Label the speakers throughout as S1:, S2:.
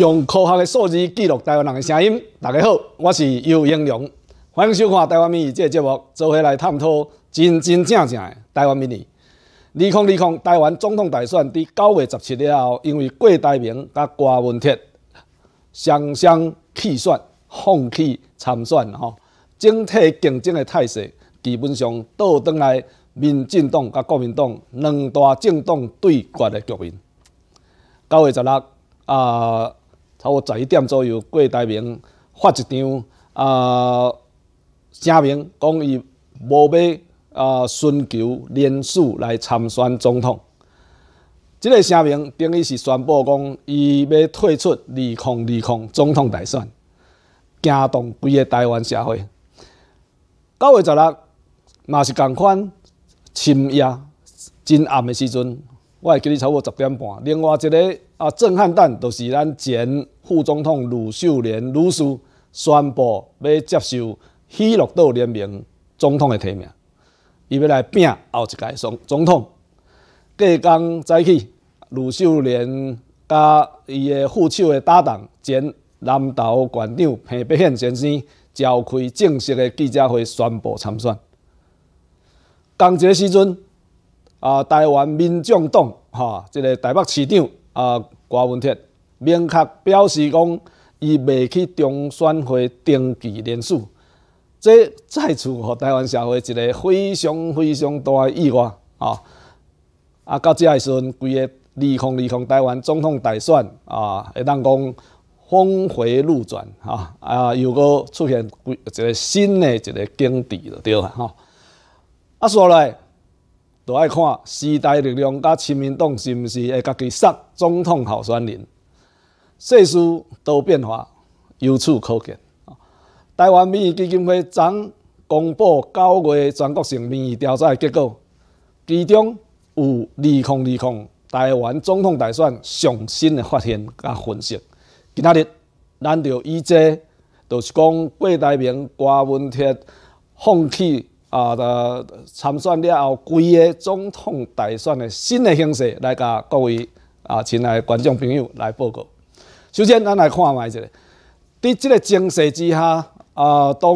S1: 用科学的数字记录台湾人的声音。大家好，我是尤英良，欢迎收看《台湾民意》这节目，做伙来探讨真真正正的台湾民意。二控二控，台湾总统大选伫九月十七日后，因为过台名甲郭文铁双双弃选，放弃参选，吼，整体竞争的态势基本上倒转来民进党甲国民党两大政党对决的局面。九月十六，啊。差不多十一点左右，郭台铭发一张啊声明，讲伊无要啊寻求连署来参选总统。这个声明等于是宣布讲，伊要退出二控二控总统大选，惊动规个台湾社会。九月十六嘛是同款深夜真暗的时阵。我会叫差超过十点半。另外一个啊，震撼弹就是咱前副总统卢秀莲女士宣布要接受喜乐岛联盟总统的提名，伊要来拼下一届总总统。隔天早起，卢秀莲甲伊的副手的搭档前南投县长彭北宪先生召开正式的记者会，宣布参选。同个时阵。啊，台湾民众党，哈，即个台北市长啊，郭文铁明确表示讲，伊未去中选会登记连署，这再次互台湾社会一个非常非常大的意外，啊，啊，到即时阵，规个利空利空，台湾总统大选啊，会当讲峰回路转，哈啊，又阁出现规一个新的一个经济了，对啦，哈，啊，说来。就爱看时代力量甲亲民党是毋是会家己杀总统候选人，世事多变化，由此可见。台湾民意基金会昨公布九月全国性民意调查结果，其中有二空二空，台湾总统大选上新的发现甲分析。今仔日咱就以这，就是讲郭台铭、郭文铁放弃。啊，参选了后，规个总统大选的新的形势，来甲各位啊，亲爱的观众朋友来报告。首先，咱来看卖一个。伫这个情势之下，啊，当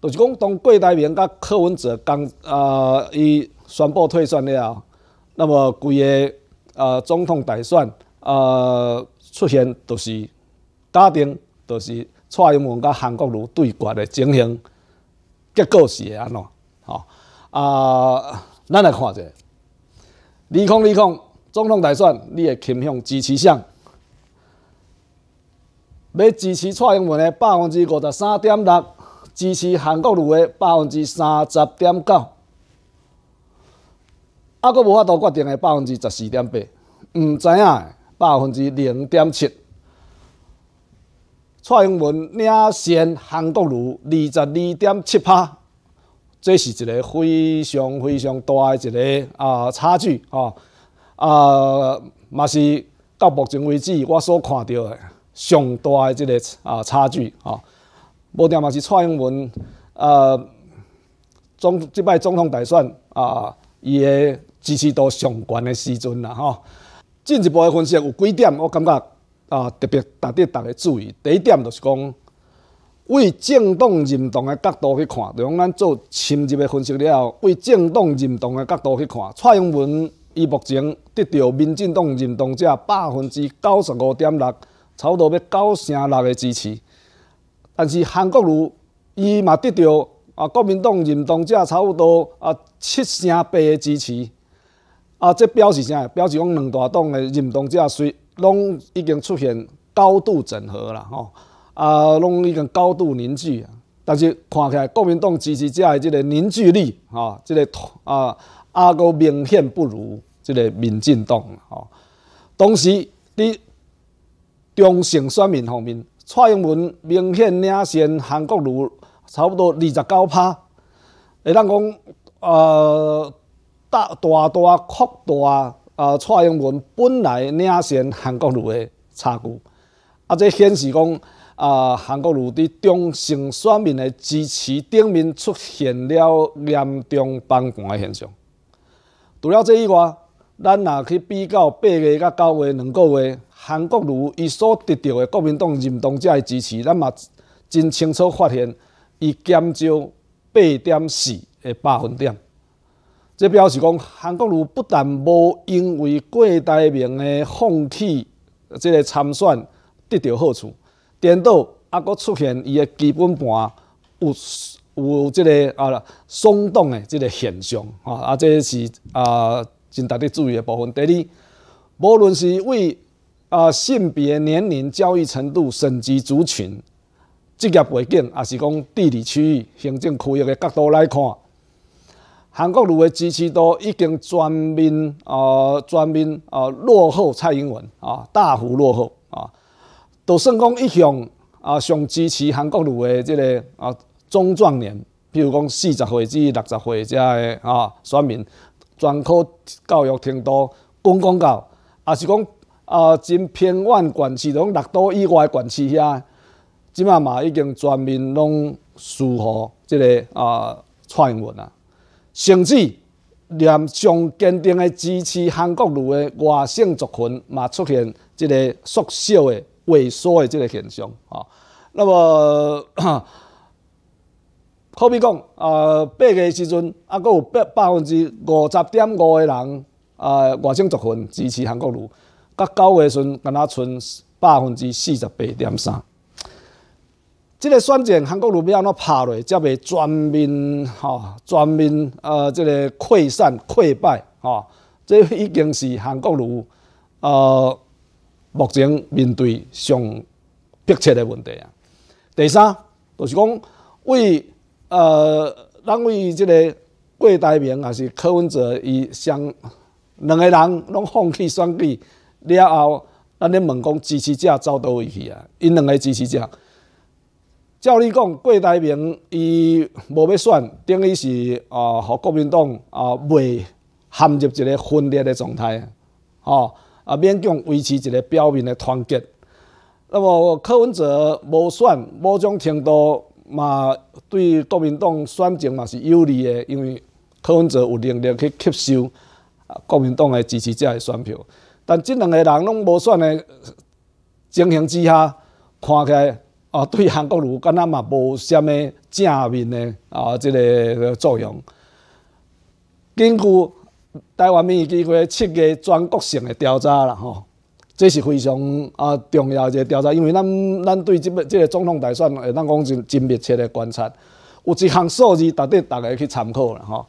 S1: 就是讲当郭台铭甲柯文哲刚啊，伊宣布退选了，后，那么规个啊总统大选啊出现，就是家庭，就是蔡英文甲韩国瑜对决的情形，结果是安怎？好啊，咱来看者，李空李空，总统大选，你会倾向支持谁？要支持蔡英文的百分之五十三点六，支持韩国瑜的百分之三十点九，啊，阁无法度决定的百分之十四点八，毋知影的百分之零点七，蔡英文领先韩国瑜二十二点七拍。这是一个非常非常大诶一个啊差距啊啊，嘛是到目前为止我所看到诶上大诶一个啊差距啊。无点嘛是蔡英文啊，总即摆总统大选啊，伊诶支持度上悬诶时阵啦吼。进一步诶分析有几点，我感觉啊特别值得大家注意。第一点就是讲。为政党认同的角度去看，就讲咱做深入的分析了后，为政党认同的角度去看，蔡英文伊目前得到民进党认同者百分之九十五点六，差不多要九成六的支持。但是韩国瑜伊嘛得到啊国民党认同者差不多啊七成八的支持，啊，这表示啥？表示讲两大党诶认同者虽拢已经出现高度整合了吼。啊，拢已经高度凝聚，但是看起来国民党支持者的即个凝聚力，吼，即个啊，啊，个明显不如即个民进党，吼。同时，伫中性选民方面，蔡英文明显领先韩国瑜，差不多二十九趴。会咱讲，呃，大大大扩大，呃，蔡英文本来领先韩国瑜的差距，啊，这显示讲。啊，韩国瑜伫中性选民的支持顶面出现了严重崩盘的现象。除了这以外，咱若去比较八月甲九月两个月韩国瑜伊所得到的国民党认同者的支持，咱嘛真清楚发现伊减少八点四个百分点。即表示讲，韩国瑜不但无因为郭台铭的放弃即个参选得到好处。颠倒，啊，佫出现伊个基本盘有有即个啊松动诶，即个现象啊，啊，这是啊真值得注意诶部分。第二，无论是为啊性别、年龄、教育程度、省级族群、职业背景，啊，是讲地理区域、行政区域诶角度来看，韩国如的支持度已经全面啊，全面啊落后蔡英文啊，大幅落后啊。就算讲一向啊，上支持韩国瑜的即个啊中壮年，比如讲四十岁至六十岁遮的啊，选民全靠教育程度讲讲到，也是讲啊，真偏远管市，就讲六都以外的管区遐，即嘛嘛已经全面拢符合即个啊传闻啊，甚至连上坚定的支持韩国瑜的外省族群嘛出现即个缩小的萎缩的这个现象啊，那么，好比讲啊八月时阵，还阁有百百分之五十点五的人啊，外省族群支持韩国瑜，到九月时阵，仅阿剩百分之四十八点三，这个选战，韩国瑜要安怎拍落，才会全面哈，全面呃这个溃散溃败啊，这已经是韩国瑜啊。目前面对上迫切的问题啊。第三，就是讲为呃，咱为即个郭台铭啊，是柯文哲，伊相两个人拢放弃选举了后，咱咧问讲支持者走倒位去啊？因两个支持者，照你讲，郭台铭伊无要选，等于是啊，互国民党啊，未陷入一个分裂的状态啊。啊，勉强维持一个表面的团结。那么，柯文哲无选，某种程度嘛，对国民党选情嘛是有利的，因为柯文哲有能力去吸收啊国民党的支持者的选票。但即两个人拢无选的情形之下，看起来啊，对韩国瑜敢若嘛无虾物正面的啊，即个作用。根据台湾民意机关七个全国性的调查啦，吼，这是非常啊重要一个调查，因为咱咱对这这总统大选，会当讲真真密切的观察，有一项数字值得大家去参考啦，吼。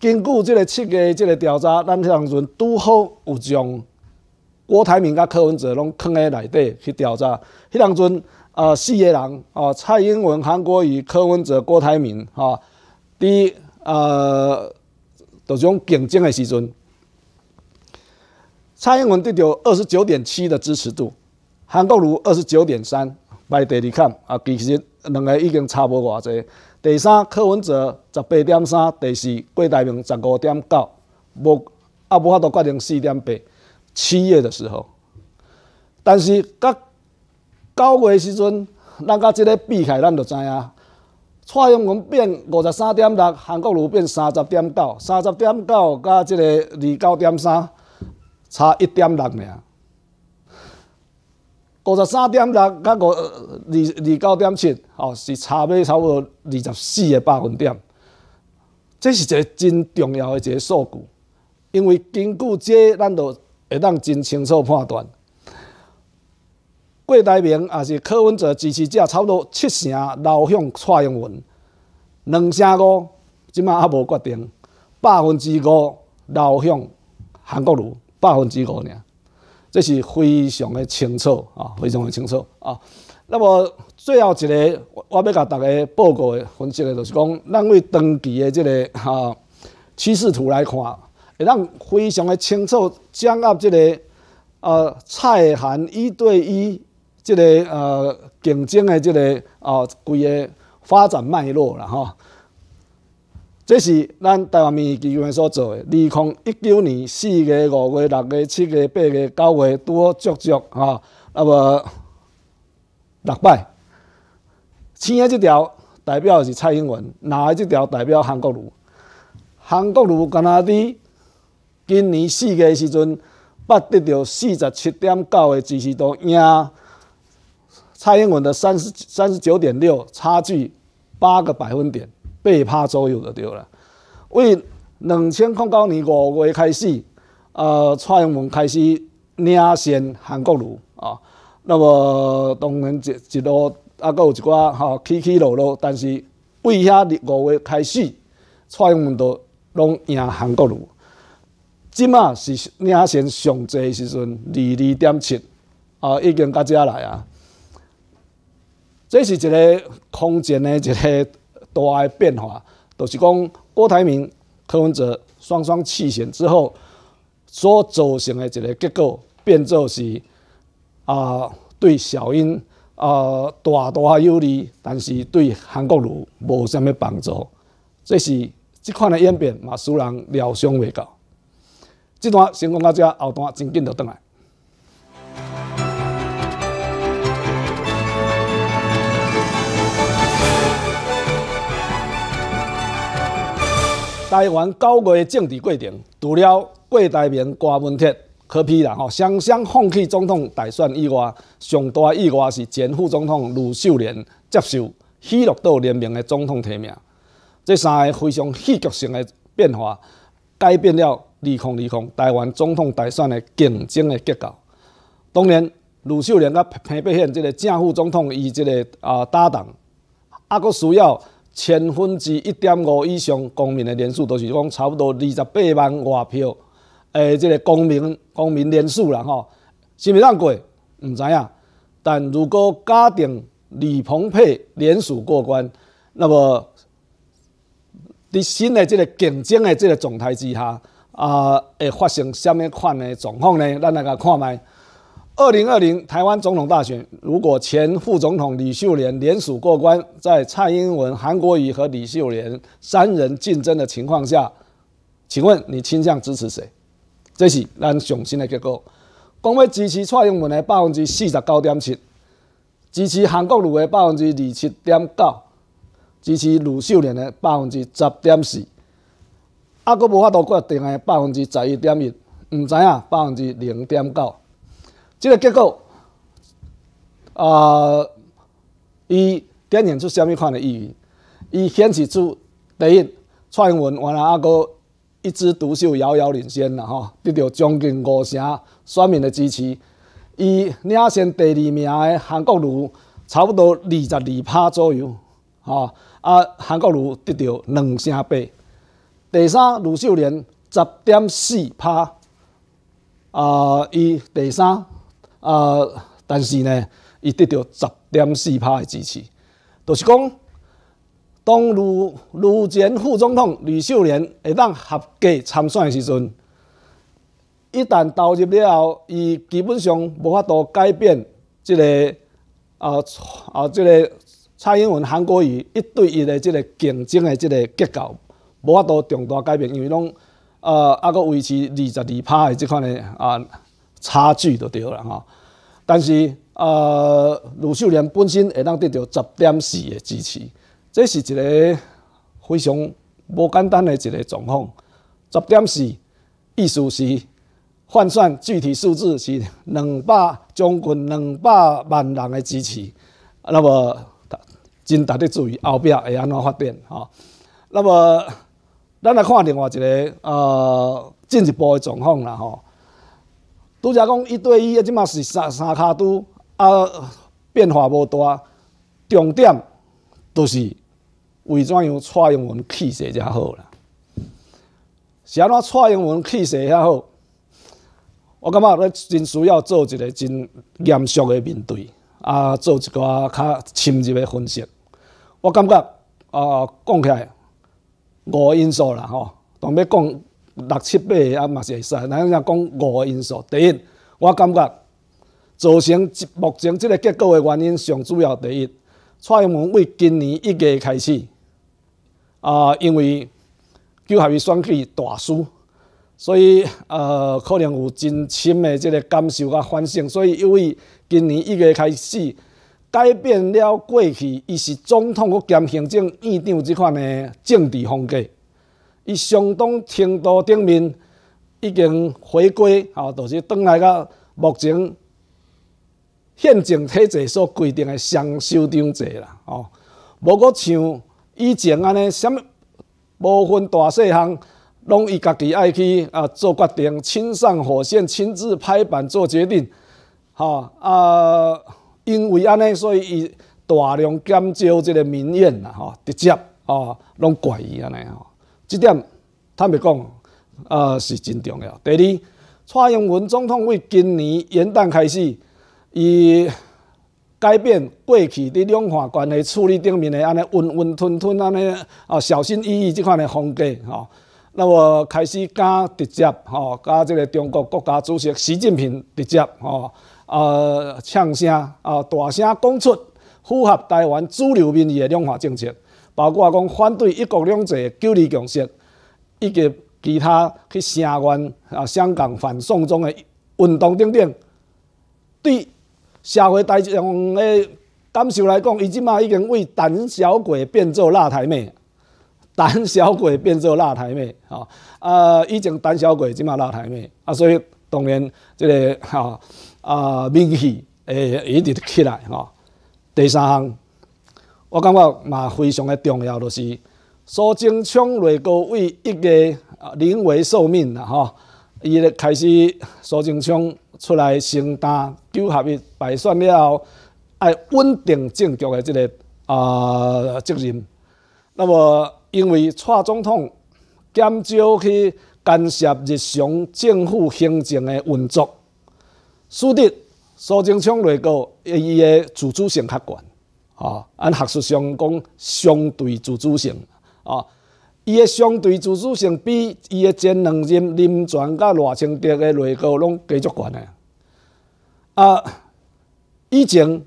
S1: 根据这个七个这个调查，咱迄当阵拄好有将郭台铭、甲柯文哲拢囥喺内底去调查，迄当阵啊四个人啊，蔡英文、韩国瑜、柯文哲、郭台铭吼、第一啊。就是用竞争的时阵，蔡英文得到二十九点七的支持度，韩国瑜二十九点三，排第二坎啊。其实两个已经差无偌济。第三柯文哲十八点三，第四郭台铭十五点九，无啊，无法度决定四点八。七月的时候，但是到九月的时阵，人家这个避开，咱就知影蔡英文变五十三点六，韩国瑜变三十点九，三十点九加即个二九点三，差一点六尔。五十三点六加五二二九点七，吼是差尾差不多二十四个百分点。这是一个真重要的一个数据，因为根据这咱就会当真清楚判断。郭台铭也是柯文哲支持者，差不多七成流向蔡英文，两成五，即卖还无决定，百分之五流向韩国瑜，百分之五尔，这是非常的清楚啊，非常的清楚啊。那么最后一个，我要甲大家报告分析的，就是讲咱为长期的这个哈趋势图来看，会当非常的清楚掌握这个呃蔡韩一对一。即个呃，竞争的即个哦，贵个发展脉络啦，吼。这是咱台湾民意机关所做个。二零一九年四月、五月、六月、七月、八月、九月拄好足足啊，那么六摆。青色即条代表是蔡英文，蓝哪即条代表韩国瑜？韩国瑜敢若伫今年四月时阵，捌得到四十七点九个支持度赢。蔡英文的三十三十九点六差距八个百分点，被趴左右的丢了。为两千零九年五月开始，呃，蔡英文开始领先韩国瑜啊。那么当然一一路啊，有一寡哈起起落落，但是为遐五月开始，蔡英文都拢赢韩国瑜。今啊是领先上济时阵二二点七啊，已经到这来啊。这是一个空前的一个大的变化，就是讲郭台铭、柯文哲双双弃选之后所造成的一个结果，变作是啊对小英啊大大有利，但是对韩国瑜无什么帮助。这是这款的演变嘛，使人料想未到。这段先讲到这，后段真紧就转来。台湾九月的政治过定，除了郭台铭、郭文铁可批了吼，双双放弃总统大选以外，上大以外是前副总统卢秀莲接受喜乐岛联名的总统提名，这三个非常戏剧性的变化，改变了利空利空台湾总统大选的竞争的结构。当然，卢秀莲他平白现这个正副总统伊这个啊搭档，还佫需要。千分之一点五以上公民的人数都是讲差不多二十八万外票，诶，这个公民公民人数啦，吼，是是当过，毋知影。但如果家定李鹏佩联数过关，那么伫新的这个竞争的这个状态之下，啊，会发生什么款的状况呢？咱来甲看麦。二零二零台湾总统大选，如果前副总统李秀莲连署过关，在蔡英文、韩国瑜和李秀莲三人竞争的情况下，请问你倾向支持谁？这是咱上新的结果。讲为支持蔡英文的百分之四十九点七，支持韩国瑜的百分之二七点九，支持李秀莲的百分之十点四，还阁无法度决定的百分之十一点一，毋知影百分之零点九。这个结果，啊，伊展现出虾米款的意义？伊显示出第一，英文原来啊，个一枝独秀，遥遥领先啦，吼，得到将近五成选民的支持，伊领先第二名的韩国瑜差不多二十二趴左右，吼。啊，韩国瑜得到两成八，第三卢秀莲十点四趴，啊，伊第三。啊！但是呢，伊得到十点四趴的支持，就是讲，当如如前副总统吕秀莲会当合格参选的时阵，一旦投入了后，伊基本上无法度改变这个啊啊这个蔡英文、韩国瑜一对一的即个竞争的即个结构，无法度重大改变，因为拢啊，还阁维持二十二趴的即款的啊。差距就对了哈，但是呃，卢秀莲本身会当得到十点四的支持，这是一个非常无简单的一个状况。十点四意思是换算具体数字是两百将近两百万人的支持，那么真值得注意后壁会安怎发展哈。那么，咱来看另外一个呃进一步的状况啦吼。拄则讲一对一，啊，即嘛是三三骹拄啊，变化无大，重点就是为怎样蔡英文气势才好啦。是安怎蔡英文气势较好，我感觉真需要做一个真严肃的面对，啊，做一个较深入的分析。我感觉啊，讲起来五因素啦，吼，当要讲。六七百个啊，嘛是会使。那若讲五个因素。第一，我感觉造成目前即个结构的原因，上主要第一，蔡英文为今年一月开始啊，因为就合会选举大选，所以呃，可能有真深的即个感受甲反省。所以因为今年一月开始，改变了过去，伊是总统兼行政院长即款的政治风格。伊相当程度顶面已经回归，吼，就是转来到目前宪政体制所规定的双收长制啦，吼。无过像以前安尼，啥物无分大细项，拢伊家己爱去啊做决定，亲上火线，亲自拍板做决定，吼。啊，因为安尼，所以伊大量减少即个民怨啦，吼，直接吼拢怪伊安尼吼。这点他白讲呃，是真重要。第二，蔡英文总统为今年元旦开始，伊改变过去在两岸关系处理顶面的安尼温温吞吞、安尼啊小心翼翼这款的风格，吼，那么开始敢直接，吼，加即个中国国家主席习近平直接，吼，呃，呛声啊，大声讲出符合台湾主流民意的两岸政策。包括讲反对“一国两制”、九二共识，以及其他去声援啊香港反送中的运动等等，对社会大众的感受来讲，伊即嘛已经为胆小鬼变做辣台妹，胆 小鬼变做辣台妹，吼啊，已经胆小鬼即嘛辣台妹啊，所以当然即个吼啊名气诶一直起来，吼第三项。我感觉嘛，非常的重要，就是苏贞昌内阁为一个临危受命啊。吼！伊咧开始苏贞昌出来承担九合一败选了后，爱稳定政局的即个啊责任。那么因为蔡总统减少去干涉日常政府行政的运作，使得苏贞昌内阁伊伊自主性较悬。吼，按学术上讲，相对自主性吼，伊个相对自主性比伊个前两任林权甲赖清德个内阁拢继足悬个。啊，以前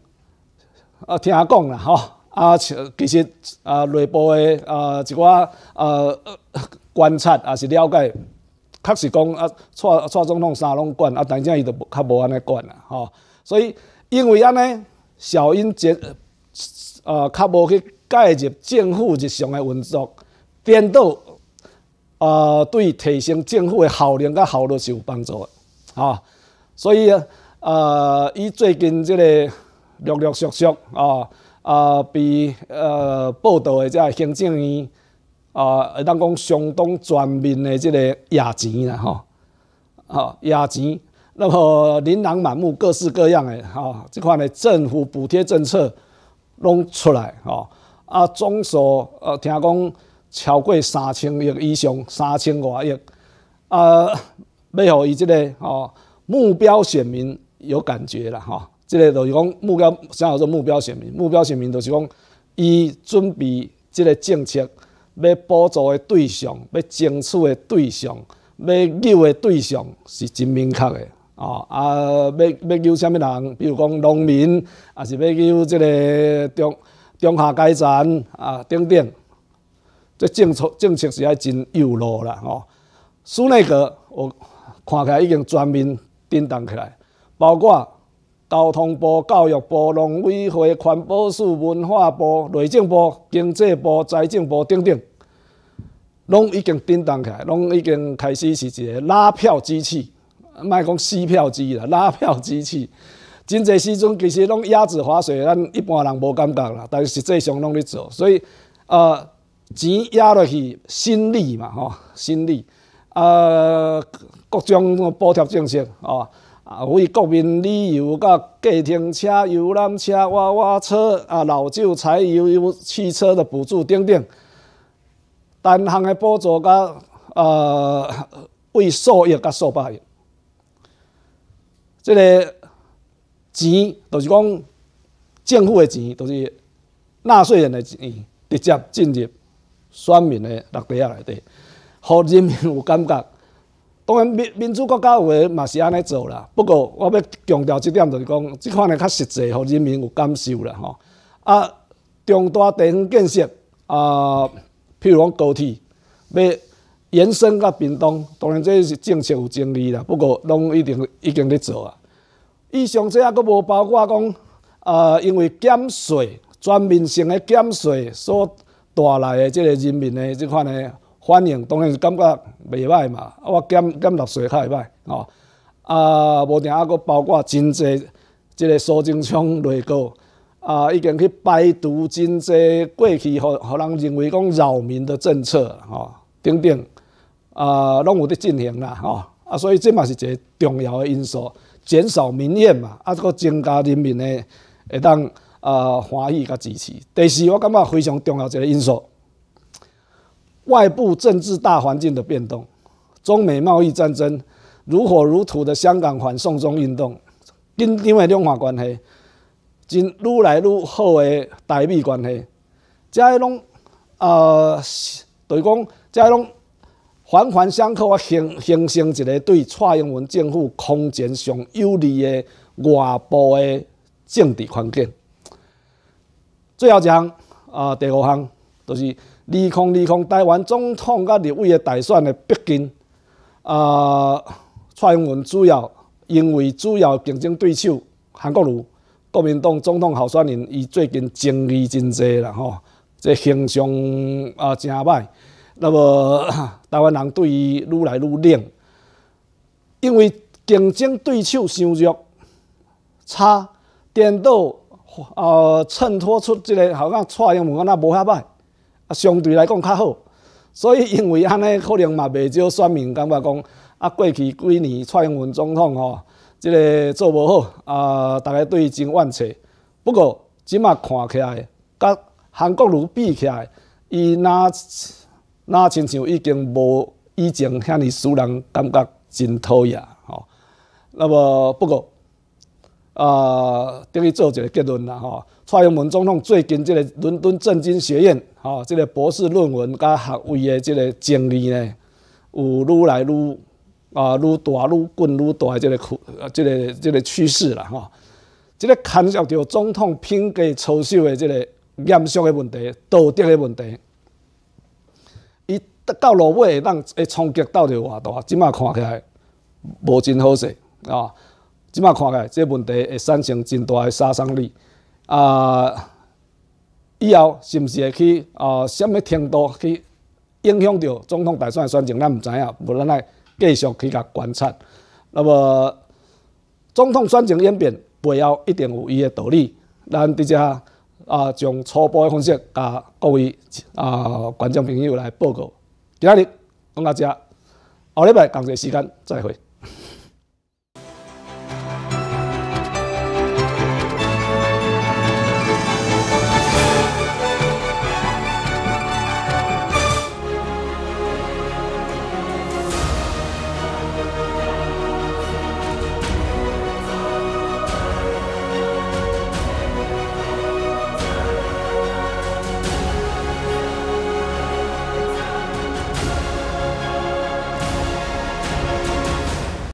S1: 啊听讲啦吼，啊其实啊内部个啊一寡啊观察啊是了解，确实讲啊蔡蔡总统三拢管，啊但正伊就较无安尼管啦吼。所以因为安尼小英杰。啊，较无去介入政府日常诶运作，颠倒啊，对提升政府诶效能甲效率是有帮助诶，啊，所以啊，呃，伊最近即个陆陆续续啊啊，被呃报道诶，即个行政院啊，会当讲相当全面诶，即个压钱啦，吼，吼，压钱，那么琳琅满目，各式各样诶，吼，即款诶政府补贴政策。拢出来吼，啊，总数呃，听讲超过三千亿以上，三千外亿，啊，要互伊即个吼目标选民有感觉啦吼，即个就是讲目标，啥叫做目标选民，目标选民就是讲伊准备即个政策要补助的对象，要争取的对象，要诱的对象是真明确诶。哦，啊，要要救什么人？比如讲农民，啊，是要救即个中中下阶层啊？等等，这政策政策是爱真有路啦，吼。苏内阁我看起来已经全面震动起来，包括交通部、教育部、农委会、环保署、文化部、内政部、经济部、财政部等等，拢已经震动起来，拢已经开始是一个拉票机器。卖讲吸票机啦，拉票机器，真济时阵其实拢鸭子划水，咱一般人无感觉啦。但实际上拢伫做，所以呃，钱压落去，心力嘛吼，心力，呃，各种补贴政策哦，啊，为国民旅游、甲计程车、游览车、娃娃车、啊，老旧柴油油汽车的补助等等，单项的补助甲呃，为数亿、甲数百亿。即个钱，就是讲政府的钱，就是纳税人的钱，直接进入选民的口袋内底，互人民有感觉。当然，民民主国家有诶，嘛是安尼做啦。不过，我要强调一点，就是讲即款诶较实际，互人民有感受啦吼。啊，重大地方建设啊，譬如讲高铁，要。延伸到变东，当然这是政策有争议啦。不过，拢一定已经在做啊。以上这也阁无包括讲，呃，因为减税、全面性的减税所带来的即个人民的即款的反应，当然是感觉袂歹嘛。我减减六税较会歹吼。啊，无定也阁包括真侪即个苏贞昌内阁啊，已经去摆除真侪过去互互人认为讲扰民的政策吼，等等。啊，拢有伫进行啦，吼！啊，所以即嘛是一个重要的因素，减少民怨嘛，啊，个增加人民的会当啊欢喜甲支持。第四，我感觉非常重要一个因素，外部政治大环境的变动，中美贸易战争，如火如荼的香港反送中运动，跟另外两岸关系，真愈来愈好的台美关系，即个拢啊，就讲即个拢。环环相扣啊，形形成一个对蔡英文政府空前上有利的外部的政治环境。最后一项啊，第五项，就是利空利空。台湾总统甲立委的大选的逼近啊，蔡英文主要因为主要竞争对手韩国瑜，国民党总统候选人，伊最近争议真多啦吼，即形象啊真歹。那么 台湾人对伊愈来愈冷，因为竞争对手太弱，差，颠倒，呃，衬托出即个好像蔡英文无遐歹，相对来讲较好。所以因为安尼，可能嘛袂少选民感觉讲啊，过去几年蔡英文总统吼，这个做无好，啊，大家对伊真怨气。不过即马看起来，甲韩国瑜比起来，伊若。那亲像已经无以前遐尼使人感觉真讨厌吼。那么不过啊，等于做一个结论啦吼。蔡英文总统最近即个伦敦政经学院吼，即个博士论文甲学位的即个争议呢，有愈来愈啊愈大愈滚愈大即个趋即个即个趋势啦吼。即个牵涉到总统品格操守的即个严肃的问题，道德的问题。到落尾，咱诶冲击到底偌大？即马看起来无真好势啊！即马看起来，即问题会产生真大诶杀伤力啊！以后是毋是会去啊？什么程度去影响到总统大选诶选情？咱毋知影，无咱来继续去甲观察。那么，总统选情演变背后一定有伊诶道理，咱伫遮啊从初步诶分析，甲各位啊观众朋友来报告。今天讲跟大家，后礼拜同个时间再会。